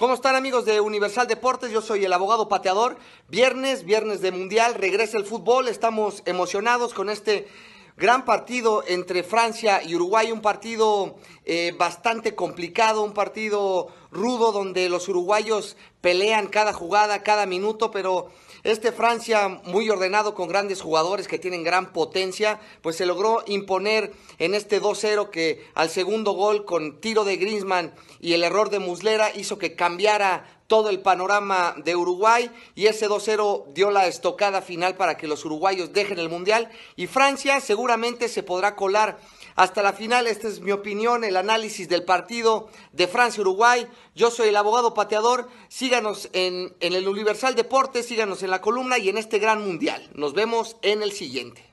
¿Cómo están amigos de Universal Deportes? Yo soy el abogado pateador. Viernes, viernes de Mundial, regresa el fútbol. Estamos emocionados con este gran partido entre Francia y Uruguay, un partido eh, bastante complicado, un partido rudo donde los uruguayos pelean cada jugada, cada minuto, pero este Francia muy ordenado con grandes jugadores que tienen gran potencia, pues se logró imponer en este 2-0 que al segundo gol con tiro de Griezmann y el error de Muslera hizo que cambiara todo el panorama de Uruguay y ese 2-0 dio la estocada final para que los uruguayos dejen el Mundial y Francia seguramente se podrá colar hasta la final. Esta es mi opinión, el análisis del partido de Francia-Uruguay. Yo soy el abogado pateador. Síganos en, en el Universal Deportes, síganos en la columna y en este gran mundial. Nos vemos en el siguiente.